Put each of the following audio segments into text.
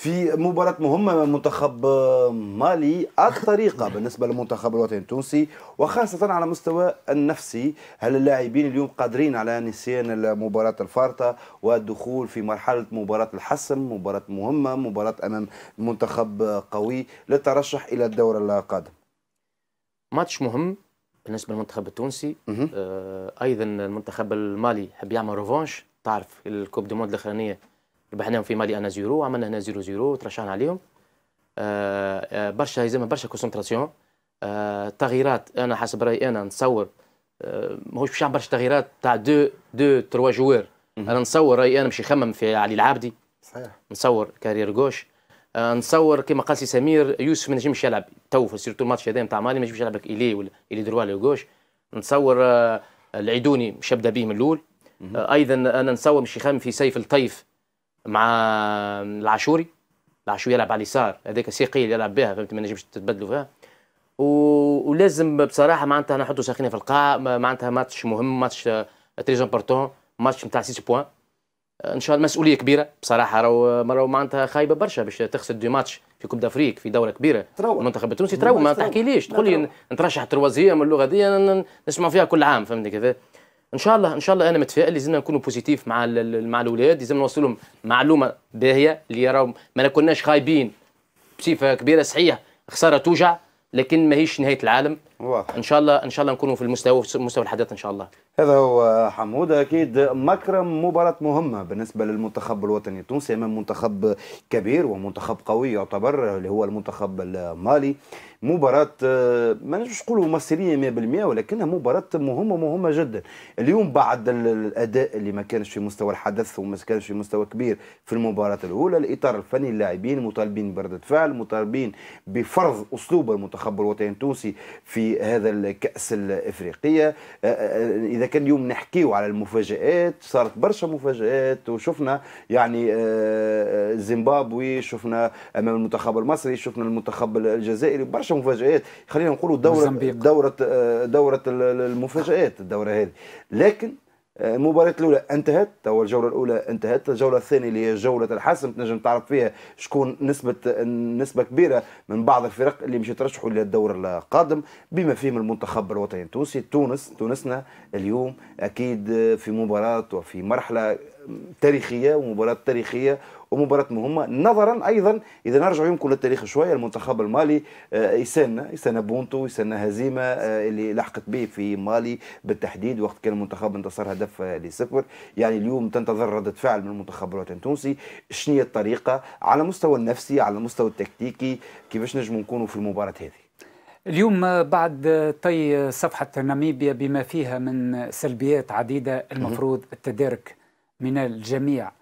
في مباراة مهمة منتخب آه، مالي الطريقة بالنسبة للمنتخب الوطني التونسي وخاصة على مستوى النفسي هل اللاعبين اليوم قادرين على نسيان المباراة الفارطة والدخول في مرحلة مباراة الحسم مباراة مهمة مباراة أمام منتخب قوي للترشح إلى الدور القادم ماتش مهم بالنسبة للمنتخب التونسي آه، أيضا المنتخب المالي حب يعمل روفانش تعرف الكوب دي موند الاخرانيه ربحناهم في مالي انا زيرو عملنا هنا زيرو زيرو ترشحنا عليهم آه، آه، برشا يلزمها برشا كونسنتراسيون آه، تغييرات انا حسب رايي انا نصور ماهوش باش برشا تغييرات تاع دو دو تروا جوار انا نصور رايي انا باش يخمم في علي العابدي صحيح نصور كارير جوش نصور كما قال سي سمير يوسف ما نجمش يلعب تو سيرتو الماتش هذا نتاع مالي ما نجمش يلعب الي ولا الي دروا ولا جوش نصور العيدوني مش ابدا به من الاول ايضا انا نصور مش يخمم في سيف الطيف مع العاشوري العاشوري يلعب على اليسار هذاك اللي يلعب بها فهمت ما نجمش تتبدلوا فيها و... ولازم بصراحه معناتها نحطوا ساخنه في القاع معناتها ماتش مهم ماتش تري آه، امبورتون ماتش نتاع 6 بوان ان شاء الله مسؤوليه كبيره بصراحه راهو آه، راهو معناتها خايبه برشا باش تخسر دو ماتش في كوب دافريك في دوره كبيره تروح المنتخب التونسي تروى ما تحكيليش تقول لي نترشح تروازيه من اللغه دي نسمع فيها كل عام فهمتني كذا ان شاء الله ان شاء الله انا متفائل لازمنا نكونوا بوزيتيف مع مع الاولاد لازمنا نوصلهم معلومه باهيه اللي يراهم ما كناش خايبين بصفه كبيره صحيح خساره توجع لكن ماهيش نهايه العالم واضح ان شاء الله ان شاء الله نكونوا في المستوى في مستوى الحدث ان شاء الله هذا هو حمود اكيد مكرم مباراه مهمه بالنسبه للمنتخب الوطني التونسي امام منتخب كبير ومنتخب قوي يعتبر اللي هو المنتخب المالي مباراة ما نجمش نقولوا مصيرية 100% ولكنها مباراة مهمة مهمة جدا اليوم بعد الأداء اللي ما كانش في مستوى الحدث وما كانش في مستوى كبير في المباراة الأولى الإطار الفني اللاعبين مطالبين بردة فعل مطالبين بفرض أسلوب المنتخب الوطني التونسي في في هذا الكأس الإفريقية إذا كان اليوم نحكيو على المفاجآت صارت برشا مفاجآت وشفنا يعني زيمبابوي شفنا أمام المنتخب المصري شفنا المنتخب الجزائري برشا مفاجآت خلينا نقولوا دورة دورة دورة المفاجآت الدورة هذه لكن المباراة الأولى انتهت توا الجولة الأولى انتهت الجولة الثانية اللي هي جولة الحسم تنجم تعرف فيها شكون نسبة نسبة كبيرة من بعض الفرق اللي مش يترشحوا للدور القادم بما فيهم المنتخب الوطني التونسي تونس تونسنا اليوم أكيد في مباراة وفي مرحلة تاريخيه ومباراه تاريخيه ومباراة مهمة نظرا أيضا إذا نرجع يمكن للتاريخ شوية المنتخب المالي آه، يسنى يسنى بونتو يسنى هزيمة آه، اللي لحقت به في مالي بالتحديد وقت كان المنتخب انتصر هدف لصفر يعني اليوم تنتظر ردة فعل من المنتخب الوطني التونسي شنو هي الطريقة على المستوى النفسي على المستوى التكتيكي كيفاش نجم نكونوا في المباراة هذه اليوم آه، بعد طي صفحة ناميبيا بما فيها من سلبيات عديدة المفروض التدارك من الجميع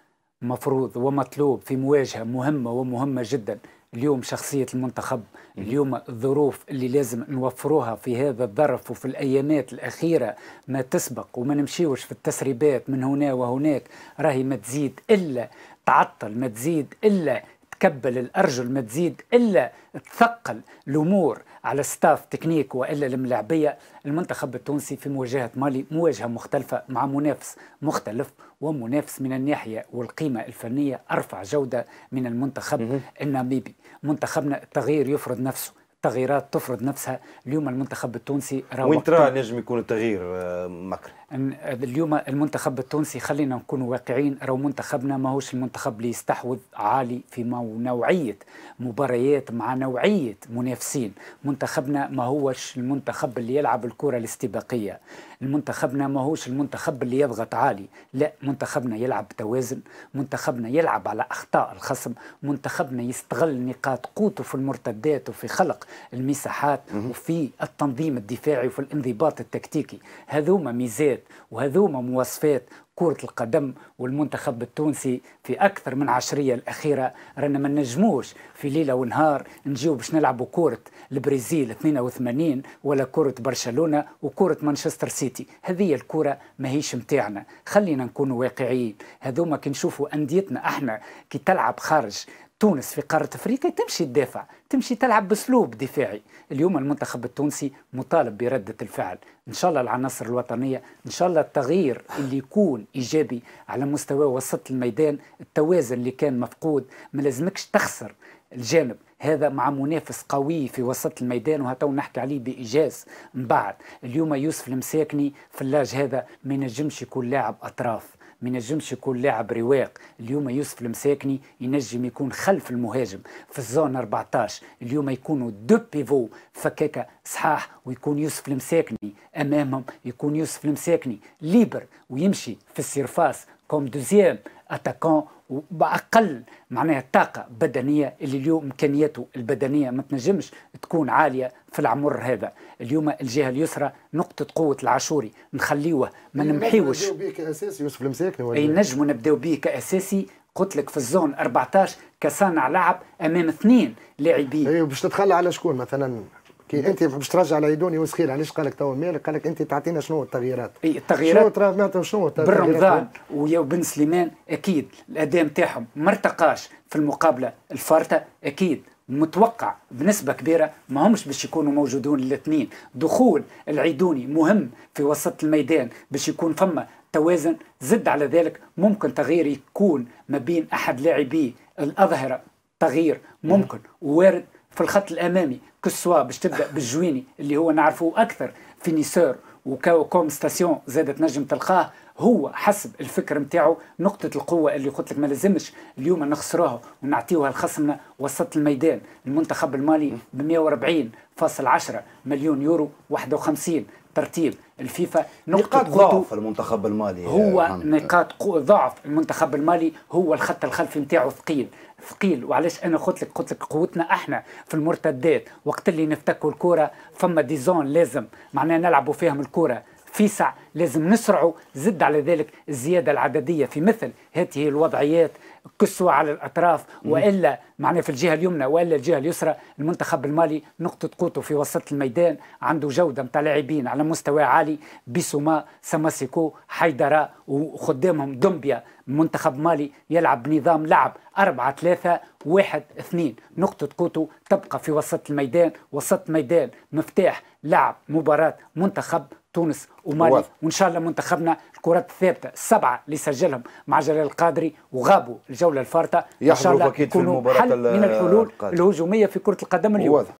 مفروض ومطلوب في مواجهة مهمة ومهمة جدا اليوم شخصية المنتخب اليوم الظروف اللي لازم نوفروها في هذا الظرف وفي الأيامات الأخيرة ما تسبق وما نمشيوش في التسريبات من هنا وهناك راهي ما تزيد إلا تعطل ما تزيد إلا تكبل الأرجل ما تزيد إلا تثقل الأمور على ستاف تكنيك وإلا الملاعبية المنتخب التونسي في مواجهة مالي مواجهة مختلفة مع منافس مختلف ومنافس من الناحية والقيمة الفنية أرفع جودة من المنتخب الناميبي منتخبنا التغيير يفرض نفسه التغييرات تفرض نفسها اليوم المنتخب التونسي وين ترى نجم يكون التغيير آه، مكر أن اليوم المنتخب التونسي خلينا نكون واقعين راهو منتخبنا ماهوش المنتخب اللي يستحوذ عالي في نوعية مباريات مع نوعية منافسين منتخبنا ماهوش المنتخب اللي يلعب الكرة الاستباقية ما ماهوش المنتخب اللي يضغط عالي لا منتخبنا يلعب بتوازن منتخبنا يلعب على أخطاء الخصم منتخبنا يستغل نقاط قوته في المرتدات وفي خلق المساحات وفي التنظيم الدفاعي وفي الانضباط التكتيكي هذوما ميزات مواصفات وهذوما مواصفات كرة القدم والمنتخب التونسي في أكثر من عشرية الأخيرة رانا ما نجموش في ليلة ونهار نجيو باش نلعبوا كرة البرازيل 82 ولا كرة برشلونة وكرة مانشستر سيتي هذه الكرة ماهيش متاعنا خلينا نكونوا واقعيين هذوما كي نشوفوا أنديتنا احنا كي تلعب خارج تونس في قارة أفريقيا تمشي تدافع تمشي تلعب بأسلوب دفاعي اليوم المنتخب التونسي مطالب بردة الفعل إن شاء الله العناصر الوطنية إن شاء الله التغيير اللي يكون إيجابي على مستوى وسط الميدان التوازن اللي كان مفقود ما لازمكش تخسر الجانب هذا مع منافس قوي في وسط الميدان وهتو نحكي عليه بإيجاز من بعد اليوم يوسف المساكني في اللاج هذا ما ينجمش يكون لاعب أطراف ما ينجمش يكون لاعب رواق اليوم يوسف المساكني ينجم يكون خلف المهاجم في الزون 14 اليوم يكونوا دو بيفو فكاكا صحاح ويكون يوسف المساكني امامهم يكون يوسف المساكني ليبر ويمشي في السيرفاس كوم دوزيام اتاكون باقل معناها طاقه بدنيه اللي اليوم امكانياته البدنيه ما تنجمش تكون عاليه في العمر هذا اليوم الجهه اليسرى نقطه قوه العاشوري نخليوه ما نمحيوش نبداو به كاساسي يوسف المساكني اي نجمو نبداو به كاساسي قلت لك في الزون 14 كصانع لعب امام اثنين لاعبين اي أيوة، باش تتخلى على شكون مثلا كي انت باش ترجع لعيدوني وسخيل علاش قال لك توا مالك قال لك انت تعطينا شنو التغييرات اي التغييرات شنو معناتها شنو بالرمضان ويا بن سليمان اكيد الاداء نتاعهم ما ارتقاش في المقابله الفارته اكيد متوقع بنسبة كبيرة ما همش باش يكونوا موجودون الاثنين دخول العيدوني مهم في وسط الميدان باش يكون فما توازن زد على ذلك ممكن تغيير يكون ما بين أحد لاعبي الأظهرة تغيير ممكن وارد في الخط الامامي كسوا باش تبدا بالجويني اللي هو نعرفه اكثر فينيسور وكوم ستاسيون زاد تنجم تلقاه هو حسب الفكر نتاعو نقطة القوة اللي قلت لك ما لازمش اليوم نخسروها ونعطيوها لخصمنا وسط الميدان المنتخب المالي ب 140.10 مليون يورو 51 ترتيب الفيفا نقاط ضعف المنتخب المالي هو آه، نقاط ضعف المنتخب المالي هو الخط الخلفي نتاعو ثقيل ثقيل وعلاش انا قلت لك قلت لك قوتنا احنا في المرتدات وقت اللي نفتكوا الكره فما ديزون لازم معناها نلعبوا فيهم الكره فيسع لازم نسرعوا زد على ذلك الزيادة العددية في مثل هذه الوضعيات كسوة على الأطراف وإلا معنا في الجهة اليمنى وإلا الجهة اليسرى المنتخب المالي نقطة قوته في وسط الميدان عنده جودة متاع لاعبين على مستوى عالي بسوما سماسيكو حيدرا وخدامهم دومبيا منتخب مالي يلعب بنظام لعب 4 3 1 2 نقطة قوته تبقى في وسط الميدان وسط ميدان مفتاح لعب مباراة منتخب تونس ومالي واضح. وان شاء الله منتخبنا الكرات الثابته السبعه اللي سجلهم مع جلال القادري وغابوا الجوله الفارطه ان شاء الله يكونوا حل من الحلول القادر. الهجوميه في كره القدم اليوم واضح.